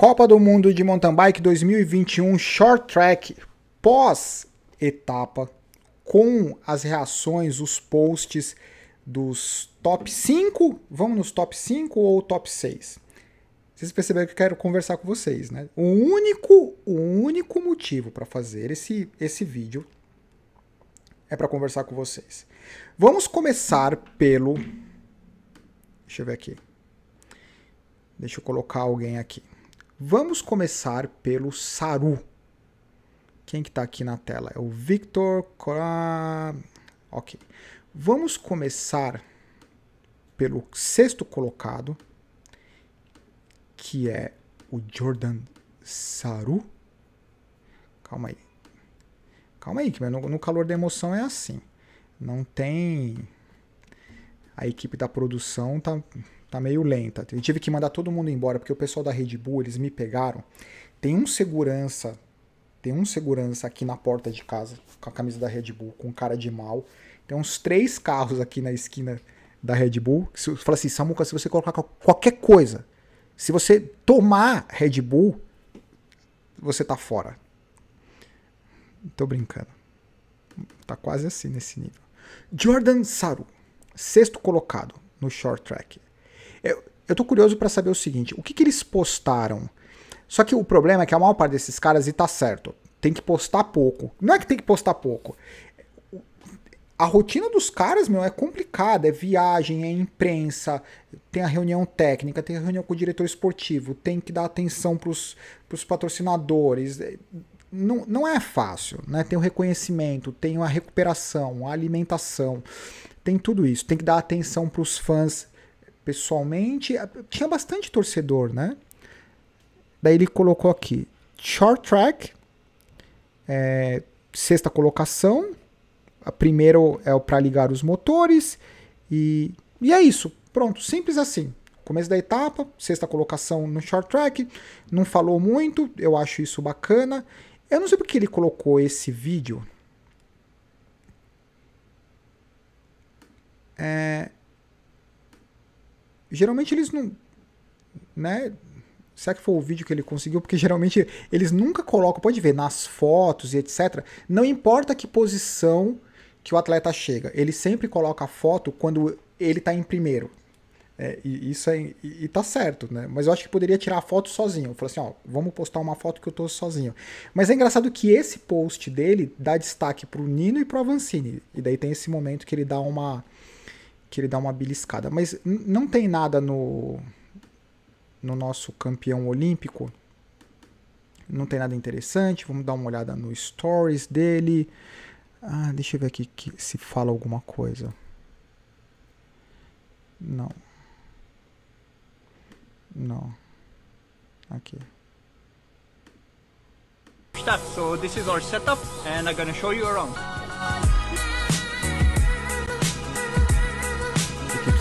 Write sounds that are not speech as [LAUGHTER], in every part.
Copa do Mundo de Mountain Bike 2021 Short Track pós-etapa, com as reações, os posts dos top 5, vamos nos top 5 ou top 6? Vocês perceberam que eu quero conversar com vocês, né? O único, o único motivo para fazer esse, esse vídeo é para conversar com vocês. Vamos começar pelo. Deixa eu ver aqui. Deixa eu colocar alguém aqui. Vamos começar pelo Saru. Quem que está aqui na tela? É o Victor Ok. Vamos começar pelo sexto colocado, que é o Jordan Saru. Calma aí. Calma aí, que no, no calor da emoção é assim. Não tem. A equipe da produção tá tá meio lenta. Eu tive que mandar todo mundo embora porque o pessoal da Red Bull, eles me pegaram. Tem um segurança, tem um segurança aqui na porta de casa com a camisa da Red Bull, com cara de mal. Tem uns três carros aqui na esquina da Red Bull. Se, fala assim, Samuca, se você colocar qualquer coisa, se você tomar Red Bull, você tá fora. Tô brincando. Tá quase assim nesse nível. Jordan Saru, sexto colocado no short track. Eu, eu tô curioso para saber o seguinte: o que, que eles postaram? Só que o problema é que a maior parte desses caras, e tá certo, tem que postar pouco. Não é que tem que postar pouco. A rotina dos caras, meu, é complicada. É viagem, é imprensa, tem a reunião técnica, tem a reunião com o diretor esportivo, tem que dar atenção pros, pros patrocinadores. Não, não é fácil, né? Tem o reconhecimento, tem a recuperação, a alimentação, tem tudo isso. Tem que dar atenção pros fãs pessoalmente. Tinha bastante torcedor, né? Daí ele colocou aqui: short track, é, sexta colocação. A primeiro é o para ligar os motores. E, e é isso. Pronto, simples assim. Começo da etapa, sexta colocação no short track. Não falou muito, eu acho isso bacana. Eu não sei porque ele colocou esse vídeo. É, geralmente eles não. Né? Será é que foi o vídeo que ele conseguiu? Porque geralmente eles nunca colocam, pode ver, nas fotos e etc. Não importa que posição que o atleta chega, ele sempre coloca a foto quando ele está em primeiro. É, e isso é, e, e tá certo, né? Mas eu acho que poderia tirar a foto sozinho. Falou assim, ó, vamos postar uma foto que eu tô sozinho. Mas é engraçado que esse post dele dá destaque pro Nino e pro Avancini. E daí tem esse momento que ele dá uma que ele dá uma beliscada. Mas não tem nada no, no nosso campeão olímpico. Não tem nada interessante. Vamos dar uma olhada no stories dele. Ah, deixa eu ver aqui se fala alguma coisa. Não. Não. Aqui. Stuff. So this is our setup, and I'm gonna show you around.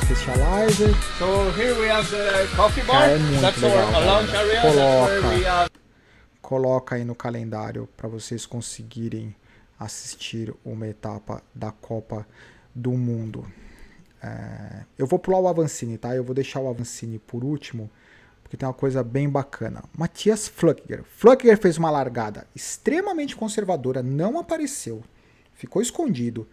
Crystallizer. So here we have the coffee é bar. É That's legal, our lounge area. Coloca, have... coloca aí no calendário para vocês conseguirem assistir uma etapa da Copa do Mundo. É... eu vou pular o Avancini, tá? Eu vou deixar o Avancini por último, porque tem uma coisa bem bacana. Matias Flucker. Flucker fez uma largada extremamente conservadora, não apareceu, ficou escondido.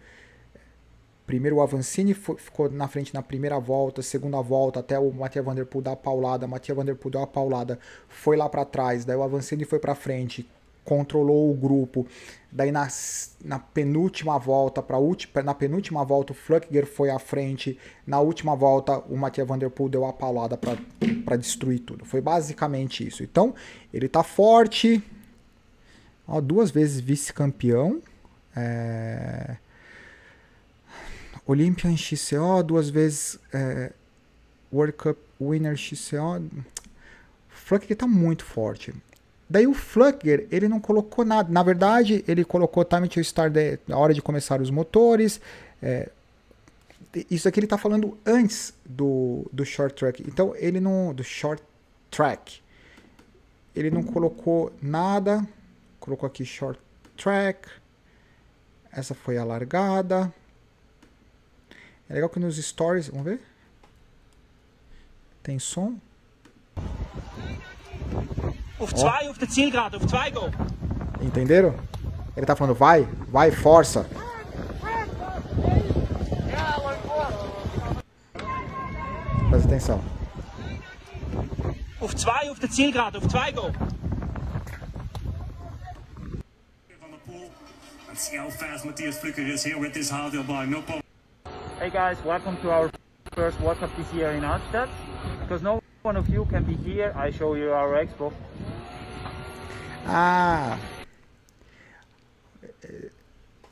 Primeiro o Avancini ficou na frente na primeira volta, segunda volta, até o Matheus Vanderpool dar a paulada, Matheus Vanderpool deu a paulada, foi lá para trás, daí o Avancini foi para frente, controlou o grupo. Daí na, na penúltima volta, pra última, na penúltima volta o Fluckiger foi à frente, na última volta o Matheus Vanderpool deu a paulada para destruir tudo. Foi basicamente isso. Então, ele tá forte. Ó, duas vezes vice-campeão. É Olympian XCO, duas vezes é, World Cup Winner XCO. Flucker está muito forte. Daí o Flucker, ele não colocou nada. Na verdade, ele colocou time to start, the, a hora de começar os motores. É, isso aqui ele está falando antes do, do short track. Então, ele não... do short track. Ele não colocou nada. Colocou aqui short track. Essa foi a largada. É legal que nos stories. Vamos ver? Tem som? Auf zwei, auf der auf zwei go. Entenderam? Ele tá falando vai, vai, força. Presta atenção. Auf zwei, auf der Zielgerade, auf zwei go. fast Matthias is here with this no problem. Hey guys, welcome to our first WhatsApp Cup this year in Arnstadt. Because no one of you can be here, I show you our expo. Ah.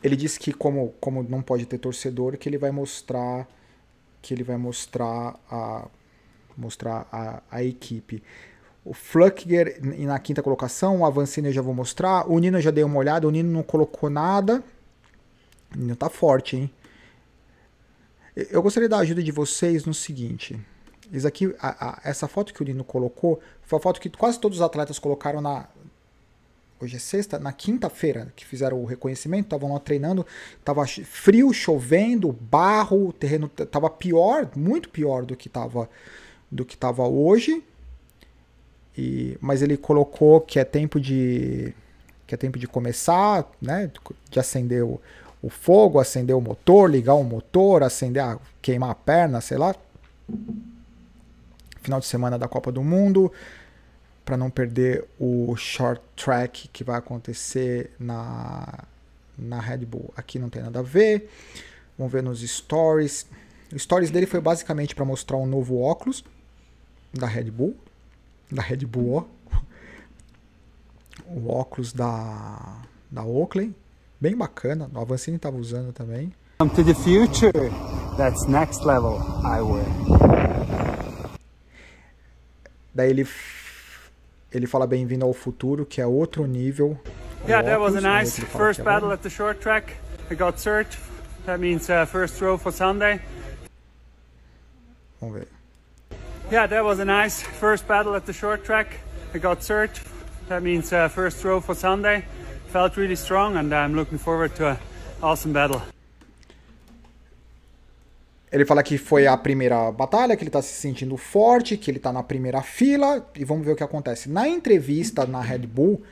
Ele disse que como, como não pode ter torcedor, que ele vai mostrar que ele vai mostrar a mostrar a, a equipe. O Flucker na quinta colocação, o Avancini eu já vou mostrar. O Nino já dei uma olhada, o Nino não colocou nada. O Nino tá forte, hein? Eu gostaria da ajuda de vocês no seguinte. Isso aqui, a, a, essa foto que o Lino colocou, foi a foto que quase todos os atletas colocaram na. Hoje é sexta, na quinta-feira que fizeram o reconhecimento, estavam lá treinando, estava frio, chovendo, barro, o terreno estava pior, muito pior do que estava do que tava hoje. E, mas ele colocou que é tempo de que é tempo de começar, né, de acender o, o fogo, acender o motor, ligar o motor, acender a, queimar a perna, sei lá. Final de semana da Copa do Mundo, para não perder o short track que vai acontecer na, na Red Bull. Aqui não tem nada a ver. Vamos ver nos stories. O stories dele foi basicamente para mostrar um novo óculos da Red Bull, da Red Bull, ó. o óculos da da Oakley, bem bacana. O Avancini estava usando também. Come to the future. That's next level I will. Daí ele ele fala bem-vindo ao futuro, que é outro nível. Yeah, that was a né, nice first battle at the short track. I got third. That means uh, first row for Sunday. Vamos ver. Yeah, that was a nice first battle at the short track. I got third. That means uh, first row for Sunday felt really strong and I'm looking forward to an awesome battle. Ele fala que foi a primeira batalha, que ele está se sentindo forte, que ele está na primeira fila e vamos ver o que acontece. Na entrevista na Red Bull,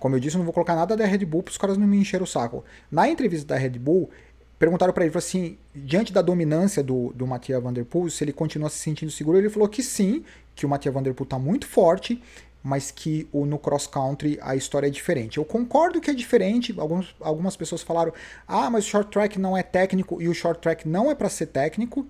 como eu disse, eu não vou colocar nada da Red Bull para os caras não me encher o saco. Na entrevista da Red Bull, perguntaram para ele, assim, diante da dominância do, do Mathieu Vanderpool, se ele continua se sentindo seguro, ele falou que sim, que o Mathieu Vanderpool está muito forte mas que o, no cross country a história é diferente. Eu concordo que é diferente, alguns, algumas pessoas falaram: ah, mas o short track não é técnico e o short track não é para ser técnico.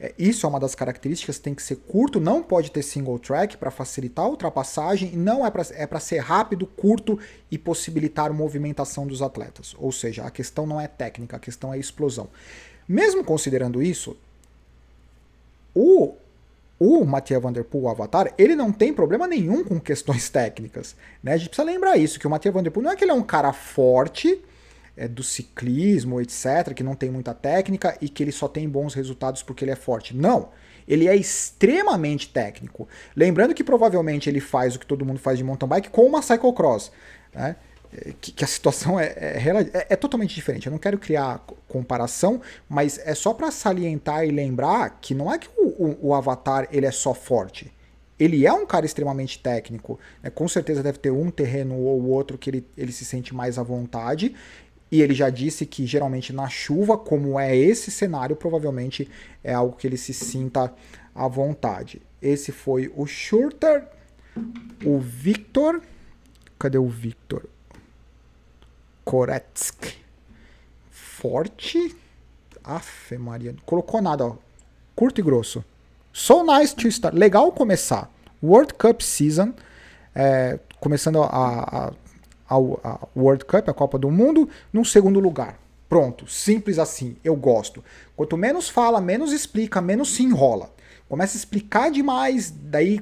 É, isso é uma das características, tem que ser curto, não pode ter single track para facilitar a ultrapassagem, não é para é ser rápido, curto e possibilitar movimentação dos atletas. Ou seja, a questão não é técnica, a questão é explosão. Mesmo considerando isso, o o Mathieu Vanderpool, o Avatar, ele não tem problema nenhum com questões técnicas, né? A gente precisa lembrar isso, que o Mathieu Vanderpool não é que ele é um cara forte, é, do ciclismo, etc., que não tem muita técnica e que ele só tem bons resultados porque ele é forte. Não! Ele é extremamente técnico. Lembrando que provavelmente ele faz o que todo mundo faz de mountain bike com uma cyclocross, né? que, que, a situação é, é, é, é, totalmente diferente. Eu não quero criar comparação, mas é só para salientar e lembrar que não é que o, o, o, Avatar ele é só forte. Ele é um cara extremamente técnico. Né? Com certeza deve ter um terreno ou outro que ele, ele se sente mais à vontade. E ele já disse que geralmente na chuva, como é esse cenário, provavelmente é algo que ele se sinta à vontade. Esse foi o Shurter, o Victor. Cadê o Victor? Koretsk. Forte. Afe Maria. Colocou nada, ó. Curto e grosso. So nice to start. Legal começar. World Cup season. É, começando a, a, a, a World Cup, a Copa do Mundo, num segundo lugar. Pronto, simples assim, eu gosto. Quanto menos fala, menos explica, menos se enrola. Começa a explicar demais, daí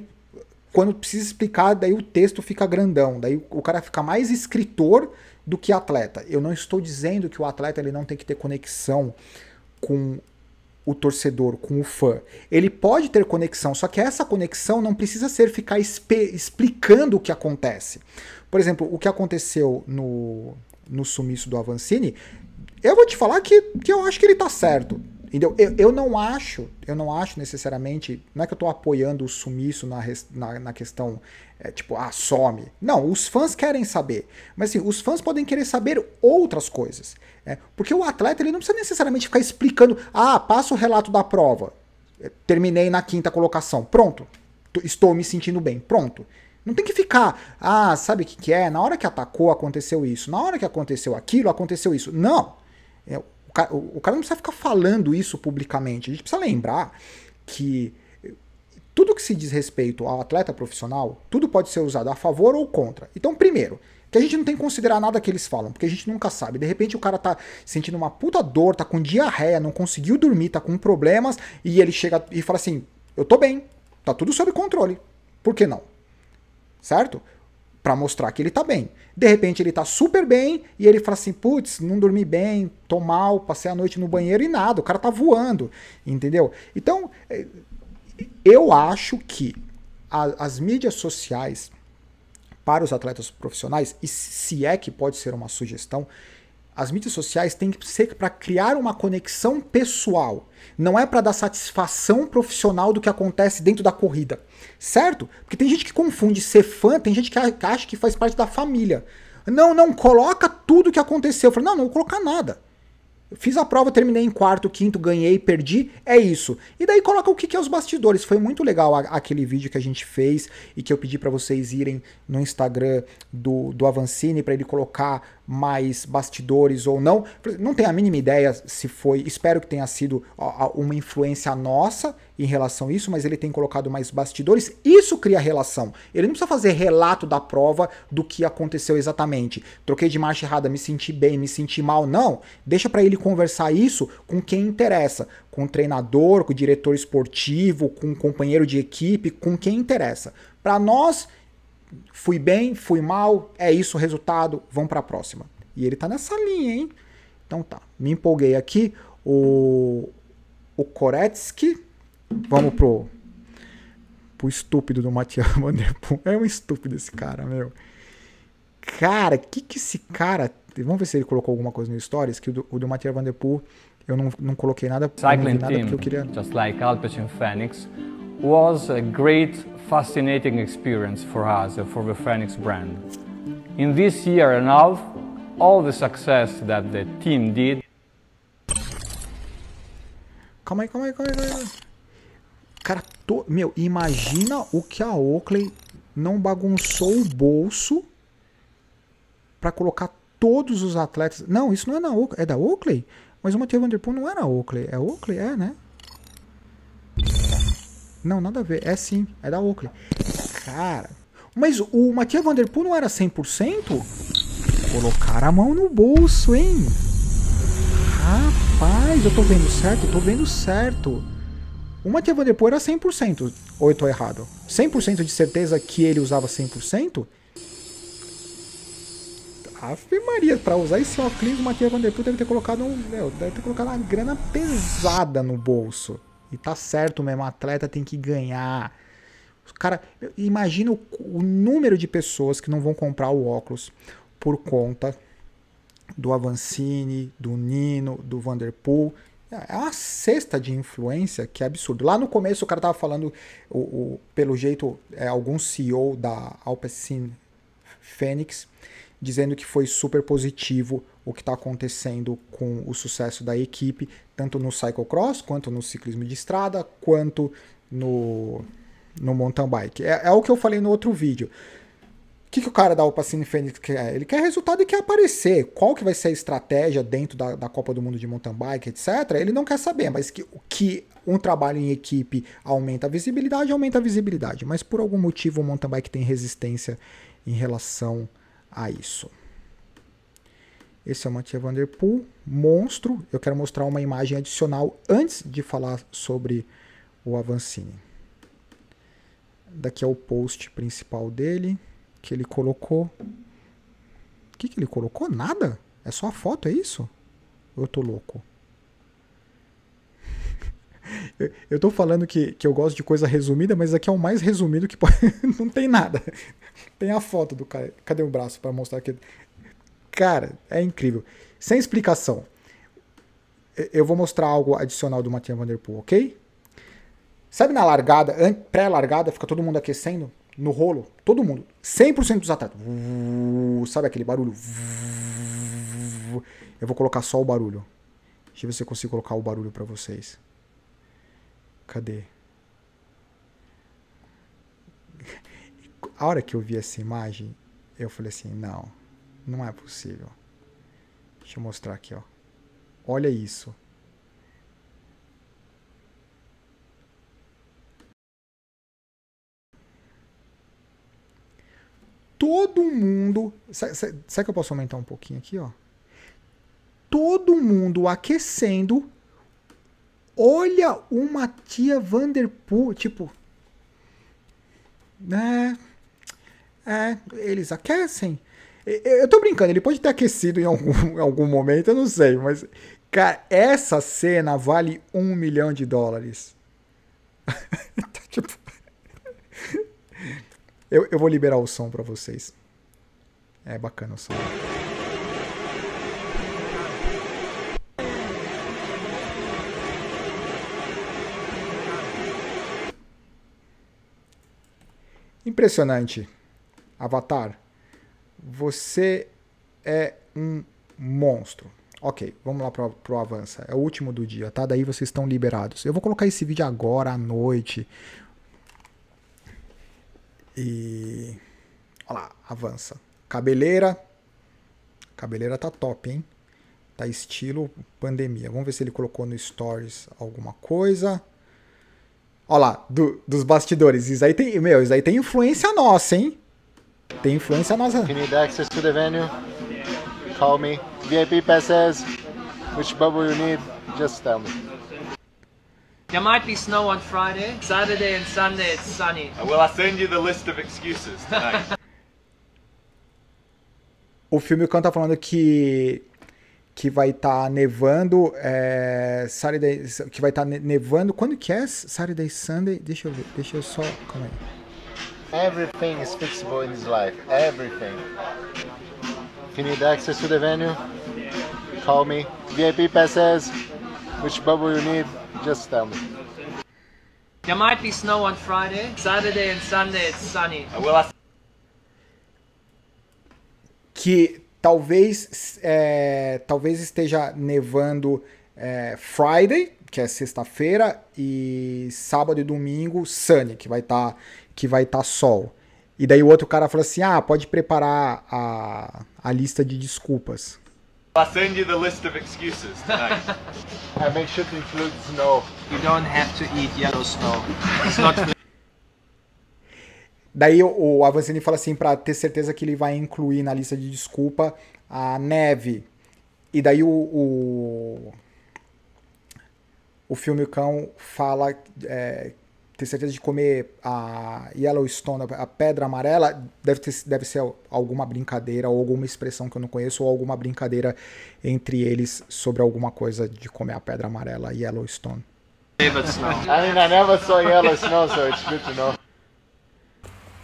quando precisa explicar, daí o texto fica grandão, daí o cara fica mais escritor do que atleta. Eu não estou dizendo que o atleta ele não tem que ter conexão com o torcedor, com o fã. Ele pode ter conexão, só que essa conexão não precisa ser ficar explicando o que acontece. Por exemplo, o que aconteceu no, no sumiço do Avancini, eu vou te falar que, que eu acho que ele tá certo. Entendeu? Eu, eu não acho, eu não acho necessariamente, não é que eu tô apoiando o sumiço na, na, na questão, é, tipo, ah, some. Não, os fãs querem saber. Mas assim, os fãs podem querer saber outras coisas. É, porque o atleta, ele não precisa necessariamente ficar explicando, ah, passa o relato da prova. É, terminei na quinta colocação. Pronto. Estou me sentindo bem. Pronto. Não tem que ficar, ah, sabe o que, que é? Na hora que atacou aconteceu isso, na hora que aconteceu aquilo aconteceu isso. Não. É, o cara, o cara não precisa ficar falando isso publicamente. A gente precisa lembrar que tudo que se diz respeito ao atleta profissional, tudo pode ser usado a favor ou contra. Então, primeiro, que a gente não tem que considerar nada que eles falam, porque a gente nunca sabe. De repente o cara tá sentindo uma puta dor, tá com diarreia, não conseguiu dormir, tá com problemas, e ele chega e fala assim: Eu tô bem, tá tudo sob controle. Por que não? Certo? para mostrar que ele tá bem. De repente ele tá super bem e ele fala assim: "Putz, não dormi bem, tô mal, passei a noite no banheiro e nada, o cara tá voando", entendeu? Então, é, eu acho que a, as mídias sociais para os atletas profissionais, e se é que pode ser uma sugestão, as mídias sociais têm que ser para criar uma conexão pessoal, não é para dar satisfação profissional do que acontece dentro da corrida, certo? Porque tem gente que confunde ser fã, tem gente que acha que faz parte da família. Não, não, coloca tudo o que aconteceu. Eu falei, não, não vou colocar nada. fiz a prova, terminei em quarto, quinto, ganhei, perdi, é isso. E daí coloca o que, que é os bastidores. Foi muito legal a, aquele vídeo que a gente fez e que eu pedi para vocês irem no Instagram do, do Avancini para ele colocar mais bastidores ou não. Não tenho a mínima ideia se foi, espero que tenha sido uma influência nossa em relação a isso, mas ele tem colocado mais bastidores. Isso cria relação. Ele não precisa fazer relato da prova do que aconteceu exatamente. Troquei de marcha errada, me senti bem, me senti mal. Não. Deixa para ele conversar isso com quem interessa, com o treinador, com o diretor esportivo, com o companheiro de equipe, com quem interessa. Para nós fui bem, fui mal, é isso o resultado, vamos para a próxima. E ele tá nessa linha, hein? Então tá, me empolguei aqui. O, o Koretsky, vamos pro, pro estúpido do Matias [LAUGHS] Vanderpool. É um estúpido esse cara, meu. Cara, o que que esse cara. Vamos ver se ele colocou alguma coisa no Stories, que o do, o do Matias Vanderpool eu não, não coloquei nada, Cycling não nada team, porque eu queria. Just like Alpecin Phoenix was a great fascinating experience for us for the Phoenix brand. In this year and a half, all the success that the team did. Calma aí, calma aí, calma aí. Calma aí. Cara, to... meu, imagina o que a Oakley não bagunçou o bolso para colocar todos os atletas. Não, isso não é na Oakley, é da Oakley? Mas o Matheus Vanderpool não era é Oakley, é Oakley, é, né? Não, nada a ver. É sim, é da Oakley. Cara. Mas o Matias Vanderpool não era 100%? Colocar a mão no bolso, hein? Rapaz, eu tô vendo certo, tô vendo certo. O Matias Vanderpool era 100%, ou eu tô errado? 100% de certeza que ele usava 100%? Ave Maria, pra usar esse óculos, o Matias Vanderpool deve ter colocado um, meu, deve ter colocado uma grana pesada no bolso. E tá certo mesmo, o atleta tem que ganhar. cara, imagina o, o número de pessoas que não vão comprar o óculos por conta do Avancini, do Nino, do Vanderpool. É uma cesta de influência que é absurdo. Lá no começo o cara tava falando, o, o pelo jeito, é, algum CEO da Alpecin Fênix dizendo que foi super positivo o que está acontecendo com o sucesso da equipe, tanto no cyclocross, quanto no ciclismo de estrada, quanto no, no mountain bike. É, é o que eu falei no outro vídeo. O que, que o cara da Alpacine Fênix quer? Ele quer resultado e quer aparecer. Qual que vai ser a estratégia dentro da, da Copa do Mundo de mountain bike, etc. Ele não quer saber, mas que, que um trabalho em equipe aumenta a visibilidade, aumenta a visibilidade. Mas por algum motivo o mountain bike tem resistência em relação a isso. Esse é o Mathieu Vanderpool monstro. Eu quero mostrar uma imagem adicional antes de falar sobre o Avancini. Daqui é o post principal dele, que ele colocou. O que, que ele colocou? Nada? É só a foto, é isso? eu tô louco? [LAUGHS] eu tô falando que, que eu gosto de coisa resumida, mas aqui é o mais resumido que pode. [LAUGHS] não tem nada. Tem a foto do cara. Cadê o braço para mostrar aqui? Cara, é incrível. Sem explicação. Eu vou mostrar algo adicional do Matheus Vanderpool, ok? Sabe na largada, pré-largada, fica todo mundo aquecendo no rolo? Todo mundo. 100% dos atletas. Sabe aquele barulho? Eu vou colocar só o barulho. Deixa eu ver se eu consigo colocar o barulho para vocês. Cadê? a hora que eu vi essa imagem, eu falei assim: não, não é possível. Deixa eu mostrar aqui, ó. Olha isso. Todo mundo. Será, que eu posso aumentar um pouquinho aqui, ó? Todo mundo aquecendo. Olha uma tia Vanderpool, tipo, né? É, eles aquecem. Eu tô brincando, ele pode ter aquecido em algum, [LAUGHS] algum momento, eu não sei, mas. Cara, essa cena vale um milhão de dólares. [LAUGHS] tá tipo. [LAUGHS] Eu, eu vou liberar o som pra vocês. É bacana o som. Impressionante. Avatar, você é um monstro. Ok, vamos lá pro, pro avança. É o último do dia, tá? Daí vocês estão liberados. Eu vou colocar esse vídeo agora à noite. E. Olha lá, avança. Cabeleira. Cabeleira tá top, hein? Tá estilo pandemia. Vamos ver se ele colocou no Stories alguma coisa. Olha lá, do, dos bastidores. Isso aí tem. Meu, isso aí tem influência nossa, hein? Tem influência nossa. Can you need access to é the venue? Call me. VIP passes. Which bubble you need? Just tell me. There might be snow on Friday. Saturday and Sunday it's sunny. Well, I send you the list of excuses tonight. o filme canta tá falando que que vai estar tá nevando é, Saturday, que vai estar tá nevando quando que é Saturday Sunday deixa eu ver deixa eu só calma aí Everything is fixable in this life. Everything. If you need access to the venue, call me. VIP passes. Which bubble you need, just tell me. There might be snow on Friday. Saturday and Sunday it's sunny. Que talvez é, talvez esteja nevando é, Friday, que é sexta-feira, e sábado e domingo sunny, que vai estar tá que vai estar tá sol. E daí o outro cara fala assim: ah, pode preparar a, a lista de desculpas. I'll send you the list of excuses tonight. I [LAUGHS] make sure to include snow. You don't have to eat yellow snow. It's not [LAUGHS] Daí o, Avancini fala assim para ter certeza que ele vai incluir na lista de desculpa a neve. E daí o, o, o filme Cão fala é, ter certeza de comer a Yellowstone, a pedra amarela, deve, ter, deve ser alguma brincadeira ou alguma expressão que eu não conheço ou alguma brincadeira entre eles sobre alguma coisa de comer a pedra amarela, Yellowstone. I mean, I never saw Yellowstone, so it's good to know.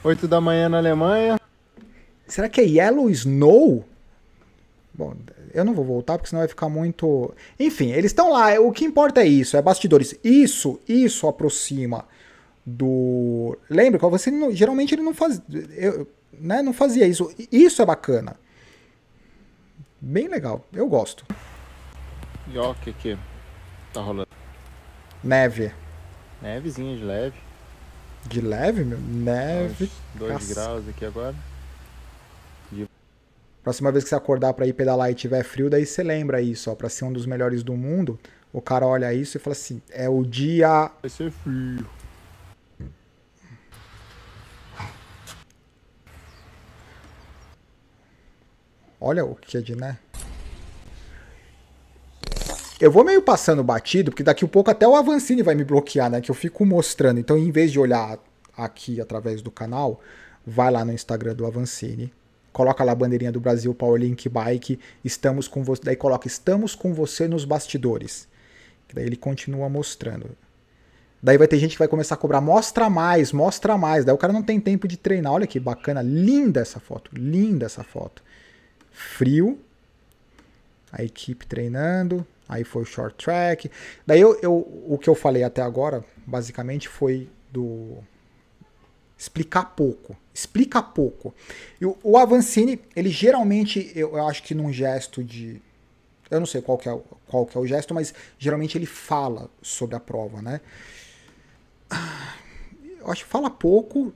8 da manhã na Alemanha. Será que é Yellow Snow? Bom, eu não vou voltar porque senão vai ficar muito. Enfim, eles estão lá. O que importa é isso, é bastidores. Isso, isso aproxima do. Lembra? Você não, geralmente ele não faz, eu, né, não fazia isso. Isso é bacana. Bem legal. Eu gosto. E ó, o que, que tá rolando? Neve. Nevezinha de leve. De leve, meu? Neve. 2 graus aqui agora. De... Próxima vez que você acordar para ir pedalar e tiver frio, daí você lembra isso, ó. Pra ser um dos melhores do mundo, o cara olha isso e fala assim: é o dia. Vai ser frio. Olha o que é de né? Eu vou meio passando batido, porque daqui a pouco até o Avancini vai me bloquear, né? Que eu fico mostrando. Então, em vez de olhar aqui através do canal, vai lá no Instagram do Avancini. Coloca lá a bandeirinha do Brasil Powerlink Bike. Estamos com você. Daí coloca Estamos com você nos bastidores. Daí ele continua mostrando. Daí vai ter gente que vai começar a cobrar, mostra mais, mostra mais. Daí o cara não tem tempo de treinar. Olha que bacana, linda essa foto, linda essa foto frio, a equipe treinando, aí foi o short track. Daí eu, eu, o que eu falei até agora, basicamente, foi do explicar pouco, explica pouco. E o, o Avancini, ele geralmente, eu, eu acho que num gesto de eu não sei qual que, é, qual que é o gesto, mas geralmente ele fala sobre a prova, né? Eu acho que fala pouco,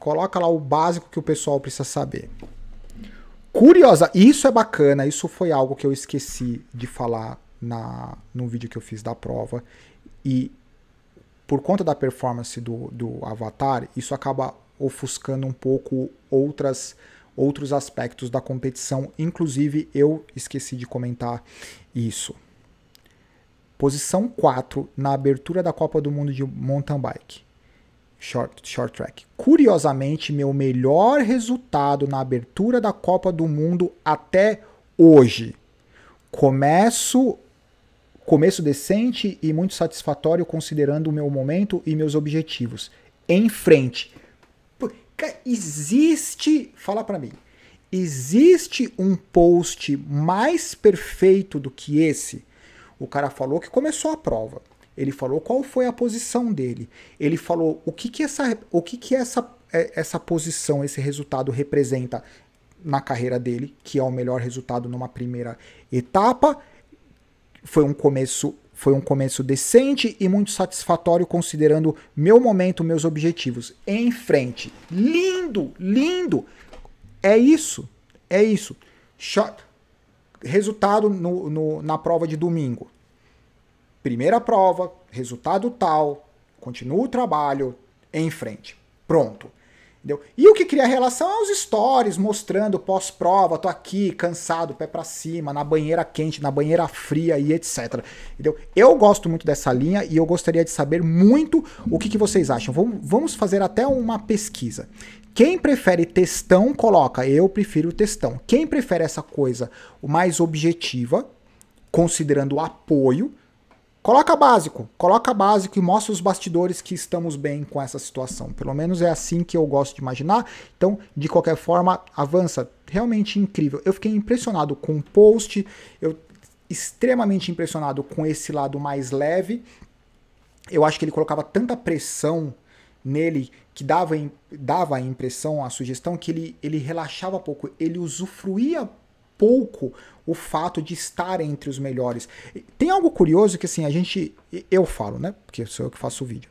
coloca lá o básico que o pessoal precisa saber. Curiosa, isso é bacana, isso foi algo que eu esqueci de falar na no vídeo que eu fiz da prova e por conta da performance do, do Avatar, isso acaba ofuscando um pouco outras outros aspectos da competição, inclusive eu esqueci de comentar isso. Posição 4 na abertura da Copa do Mundo de Mountain Bike. Short, short track. Curiosamente, meu melhor resultado na abertura da Copa do Mundo até hoje. Começo começo decente e muito satisfatório considerando o meu momento e meus objetivos. Em frente. Existe, fala para mim. Existe um post mais perfeito do que esse? O cara falou que começou a prova. Ele falou qual foi a posição dele. Ele falou o que que essa, o que que essa, é, essa posição, esse resultado representa na carreira dele, que é o melhor resultado numa primeira etapa. Foi um começo foi um começo decente e muito satisfatório considerando meu momento, meus objetivos. Em frente. Lindo, lindo. É isso. É isso. Shot. Resultado no, no, na prova de domingo primeira prova, resultado tal, continua o trabalho, em frente. Pronto. Entendeu? E o que cria relação é os stories mostrando pós-prova, tô aqui, cansado, pé para cima, na banheira quente, na banheira fria e etc. Entendeu? Eu gosto muito dessa linha e eu gostaria de saber muito o que, que vocês acham. Vamos fazer até uma pesquisa. Quem prefere textão, coloca. Eu prefiro textão. Quem prefere essa coisa mais objetiva, considerando o apoio, Coloca básico, coloca básico e mostra os bastidores que estamos bem com essa situação. Pelo menos é assim que eu gosto de imaginar. Então, de qualquer forma, avança. Realmente incrível. Eu fiquei impressionado com o post, eu extremamente impressionado com esse lado mais leve. Eu acho que ele colocava tanta pressão nele que dava, dava a impressão, a sugestão que ele, ele relaxava pouco, ele usufruía pouco o fato de estar entre os melhores. Tem algo curioso que assim, a gente. Eu falo, né? Porque sou eu que faço o vídeo.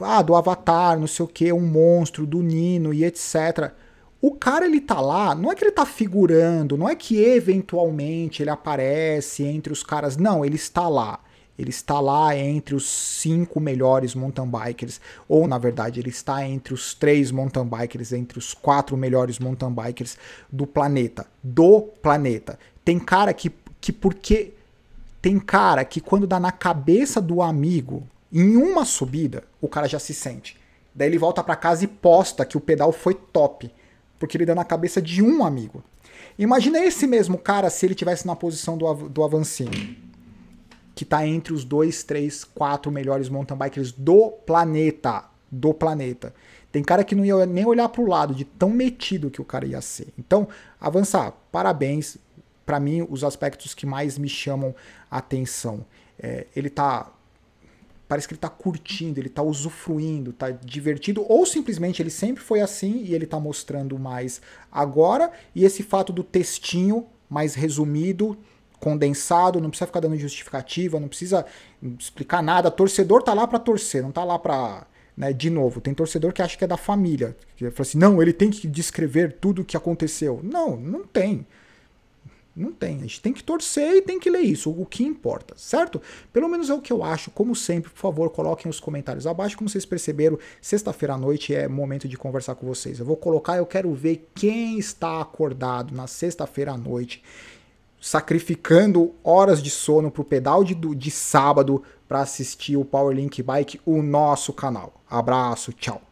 Ah, do Avatar, não sei o que, um monstro, do Nino e etc. O cara ele tá lá, não é que ele tá figurando, não é que eventualmente ele aparece entre os caras, não, ele está lá. Ele está lá entre os cinco melhores mountain bikers, ou na verdade, ele está entre os três mountain bikers, entre os quatro melhores mountain bikers do planeta. Do planeta. Tem cara que, que porque. Tem cara que quando dá na cabeça do amigo, em uma subida, o cara já se sente. Daí ele volta para casa e posta que o pedal foi top, porque ele deu na cabeça de um amigo. Imagina esse mesmo cara se ele tivesse na posição do, av do avancinho que está entre os dois, três, quatro melhores mountain bikers do planeta. Do planeta. Tem cara que não ia nem olhar para o lado de tão metido que o cara ia ser. Então, avançar, parabéns. Para mim, os aspectos que mais me chamam a atenção. É, ele está parece que ele está curtindo, ele está usufruindo, está divertido, ou simplesmente ele sempre foi assim e ele está mostrando mais agora, e esse fato do textinho mais resumido condensado, não precisa ficar dando justificativa, não precisa explicar nada. Torcedor tá lá para torcer, não tá lá para né, de novo, tem torcedor que acha que é da família, que fala assim, não, ele tem que descrever tudo o que aconteceu. Não, não tem. Não tem. A gente tem que torcer e tem que ler isso, o que importa, certo? Pelo menos é o que eu acho. Como sempre, por favor, coloquem os comentários abaixo. Como vocês perceberam, sexta-feira à noite é momento de conversar com vocês. Eu vou colocar, eu quero ver quem está acordado na sexta-feira à noite sacrificando horas de sono para o pedal de, de sábado para assistir o Powerlink Bike, o nosso canal. Abraço, tchau.